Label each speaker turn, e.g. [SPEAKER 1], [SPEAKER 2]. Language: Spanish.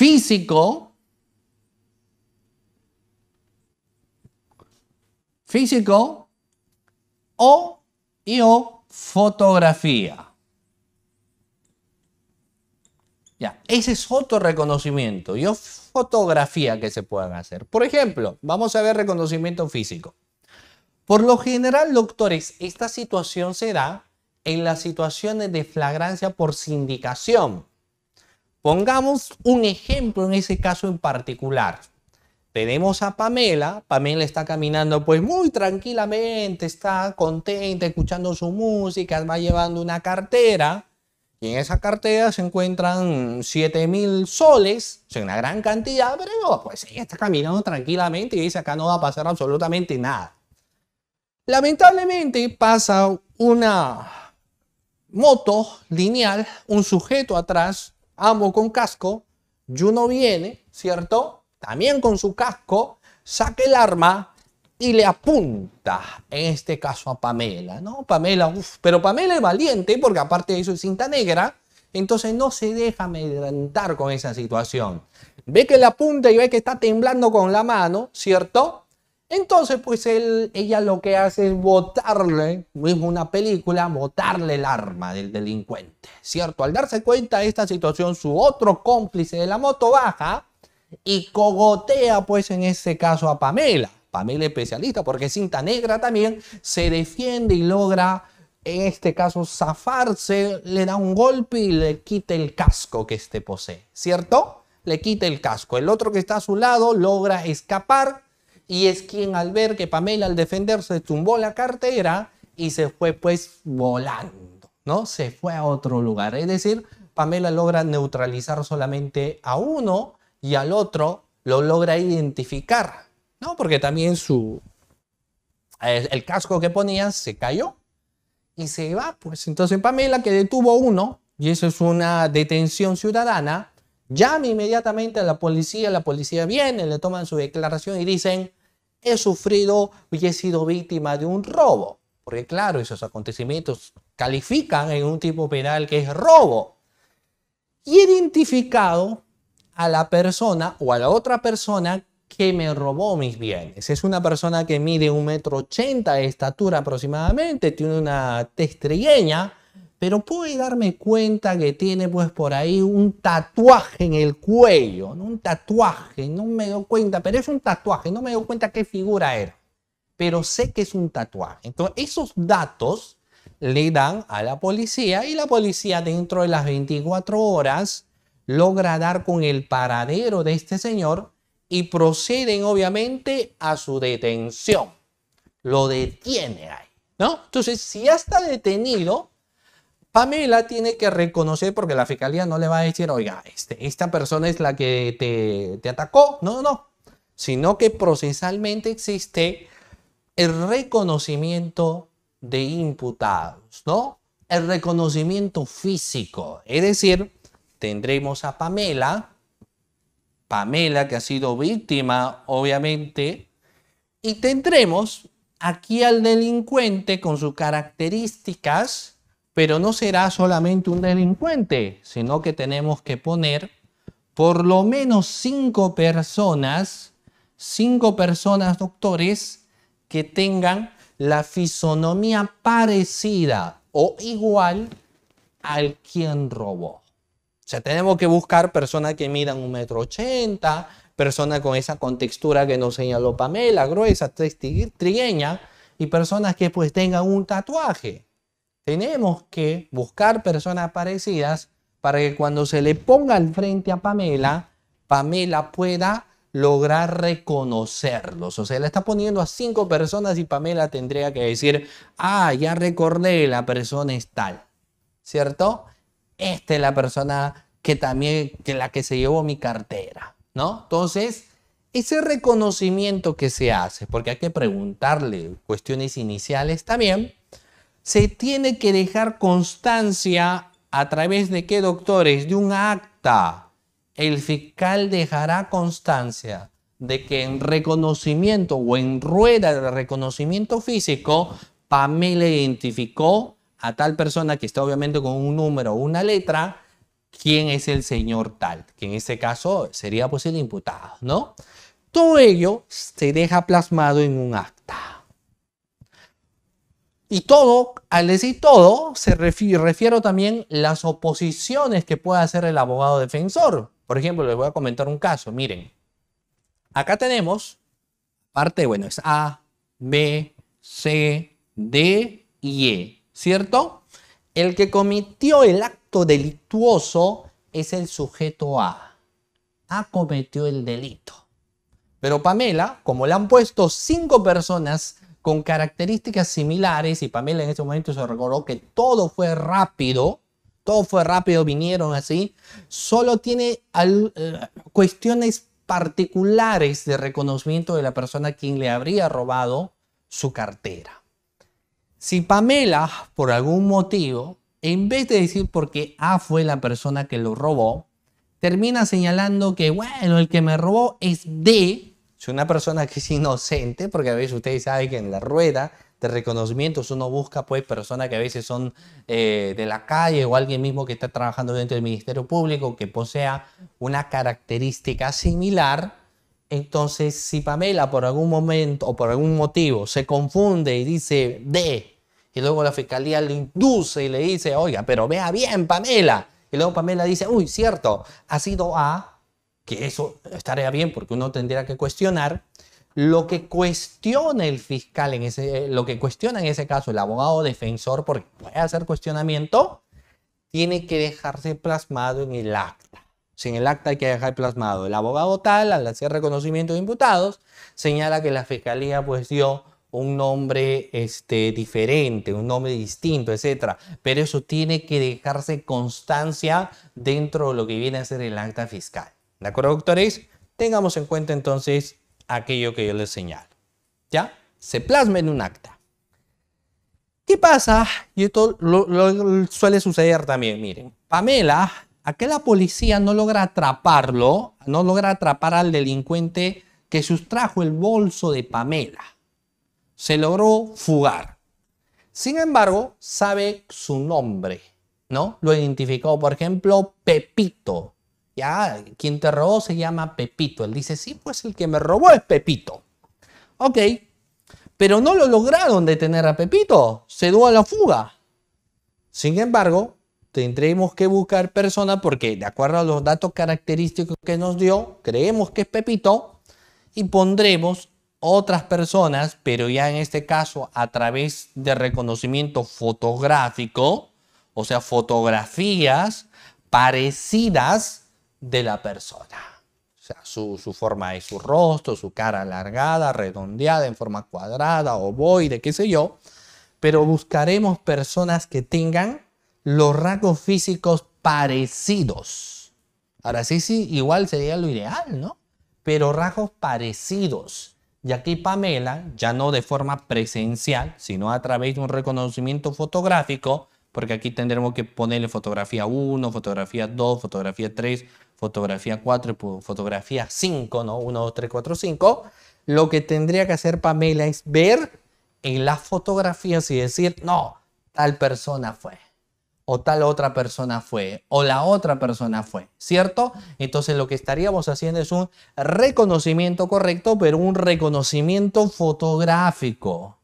[SPEAKER 1] físico, físico o y o fotografía. Ya, ese es otro reconocimiento y fotografía que se puedan hacer. Por ejemplo, vamos a ver reconocimiento físico. Por lo general, doctores, esta situación se da en las situaciones de flagrancia por sindicación. Pongamos un ejemplo en ese caso en particular. Tenemos a Pamela, Pamela está caminando pues muy tranquilamente, está contenta, escuchando su música, va llevando una cartera y en esa cartera se encuentran 7 mil soles, una gran cantidad, pero pues ella está caminando tranquilamente y dice acá no va a pasar absolutamente nada. Lamentablemente pasa una moto lineal, un sujeto atrás, Amo con casco. Juno viene, ¿cierto? También con su casco, saca el arma y le apunta, en este caso a Pamela, ¿no? Pamela, uff, pero Pamela es valiente porque aparte de eso es cinta negra, entonces no se deja amedrentar con esa situación. Ve que le apunta y ve que está temblando con la mano, ¿cierto? Entonces, pues él, ella lo que hace es botarle, mismo una película, botarle el arma del delincuente, ¿cierto? Al darse cuenta de esta situación, su otro cómplice de la moto baja y cogotea, pues en este caso, a Pamela. Pamela especialista, porque cinta negra también, se defiende y logra, en este caso, zafarse, le da un golpe y le quita el casco que este posee, ¿cierto? Le quita el casco. El otro que está a su lado logra escapar y es quien al ver que Pamela al defenderse tumbó la cartera y se fue pues volando, ¿no? Se fue a otro lugar. Es decir, Pamela logra neutralizar solamente a uno y al otro lo logra identificar, ¿no? Porque también su eh, el, casco que ponía se cayó y se va, pues entonces Pamela que detuvo uno y eso es una detención ciudadana, llama inmediatamente a la policía, la policía viene, le toman su declaración y dicen he sufrido y he sido víctima de un robo. Porque claro, esos acontecimientos califican en un tipo penal que es robo. Y he identificado a la persona o a la otra persona que me robó mis bienes. Es una persona que mide un metro ochenta de estatura aproximadamente, tiene una tez pero pude darme cuenta que tiene pues por ahí un tatuaje en el cuello, un tatuaje, no me doy cuenta, pero es un tatuaje, no me doy cuenta qué figura era, pero sé que es un tatuaje. Entonces esos datos le dan a la policía y la policía dentro de las 24 horas logra dar con el paradero de este señor y proceden obviamente a su detención. Lo detiene ahí, ¿no? Entonces, si ya está detenido, Pamela tiene que reconocer, porque la fiscalía no le va a decir, oiga, este, esta persona es la que te, te atacó. No, no, no. Sino que procesalmente existe el reconocimiento de imputados, ¿no? El reconocimiento físico. Es decir, tendremos a Pamela, Pamela que ha sido víctima, obviamente, y tendremos aquí al delincuente con sus características pero no será solamente un delincuente, sino que tenemos que poner por lo menos cinco personas, cinco personas, doctores, que tengan la fisonomía parecida o igual al quien robó. O sea, tenemos que buscar personas que midan un metro ochenta, personas con esa contextura que nos señaló Pamela, gruesa, trigueña, y personas que pues tengan un tatuaje. Tenemos que buscar personas parecidas para que cuando se le ponga al frente a Pamela, Pamela pueda lograr reconocerlos. O sea, le está poniendo a cinco personas y Pamela tendría que decir, ah, ya recordé, la persona es tal. ¿Cierto? Esta es la persona que también, que la que se llevó mi cartera, ¿no? Entonces, ese reconocimiento que se hace, porque hay que preguntarle cuestiones iniciales también, se tiene que dejar constancia a través de qué doctores, de un acta. El fiscal dejará constancia de que en reconocimiento o en rueda de reconocimiento físico, Pamela identificó a tal persona que está obviamente con un número o una letra, quién es el señor tal, que en este caso sería posible pues, el imputado, ¿no? Todo ello se deja plasmado en un acta. Y todo, al decir todo, se refiero también las oposiciones que puede hacer el abogado defensor. Por ejemplo, les voy a comentar un caso. Miren, acá tenemos parte, bueno, es A, B, C, D y E, ¿cierto? El que cometió el acto delictuoso es el sujeto A. A cometió el delito. Pero Pamela, como le han puesto cinco personas con características similares y Pamela en ese momento se recordó que todo fue rápido, todo fue rápido, vinieron así, solo tiene eh, cuestiones particulares de reconocimiento de la persona quien le habría robado su cartera. Si Pamela, por algún motivo, en vez de decir porque A fue la persona que lo robó, termina señalando que, bueno, el que me robó es D, si una persona que es inocente, porque a veces ustedes saben que en la rueda de reconocimientos uno busca pues personas que a veces son eh, de la calle o alguien mismo que está trabajando dentro del Ministerio Público que posea una característica similar, entonces si Pamela por algún momento o por algún motivo se confunde y dice de, y luego la fiscalía le induce y le dice, oiga, pero vea bien Pamela, y luego Pamela dice, uy, cierto, ha sido A, que eso estaría bien porque uno tendría que cuestionar, lo que cuestiona el fiscal en ese, lo que cuestiona en ese caso el abogado defensor, porque puede hacer cuestionamiento, tiene que dejarse plasmado en el acta. Si en el acta hay que dejar plasmado, el abogado tal, al hacer reconocimiento de imputados, señala que la fiscalía pues dio un nombre este, diferente, un nombre distinto, etc. Pero eso tiene que dejarse constancia dentro de lo que viene a ser el acta fiscal. ¿De acuerdo, doctores? Tengamos en cuenta entonces aquello que yo les señalo. ¿Ya? Se plasma en un acta. ¿Qué pasa? Y esto suele suceder también, miren. Pamela, a la policía no logra atraparlo, no logra atrapar al delincuente que sustrajo el bolso de Pamela. Se logró fugar. Sin embargo, sabe su nombre, ¿no? Lo identificó, por ejemplo, Pepito quien te robó se llama Pepito. Él dice, sí, pues el que me robó es Pepito. Ok, pero no lo lograron detener a Pepito. Se dio a la fuga. Sin embargo, tendremos que buscar personas porque de acuerdo a los datos característicos que nos dio, creemos que es Pepito y pondremos otras personas, pero ya en este caso a través de reconocimiento fotográfico, o sea, fotografías parecidas de la persona. O sea, su, forma de su rostro, su cara alargada, redondeada, en forma cuadrada, ovoide, qué sé yo. Pero buscaremos personas que tengan los rasgos físicos parecidos. Ahora sí, sí, igual sería lo ideal, ¿no? Pero rasgos parecidos. Y aquí Pamela, ya no de forma presencial, sino a través de un reconocimiento fotográfico, porque aquí tendremos que ponerle fotografía 1, fotografía 2, fotografía 3, fotografía 4 y fotografía 5, ¿no? 1, 2, 3, 4, 5. Lo que tendría que hacer Pamela es ver en las fotografías y decir, no, tal persona fue, o tal otra persona fue, o la otra persona fue, ¿cierto? Entonces lo que estaríamos haciendo es un reconocimiento correcto, pero un reconocimiento fotográfico.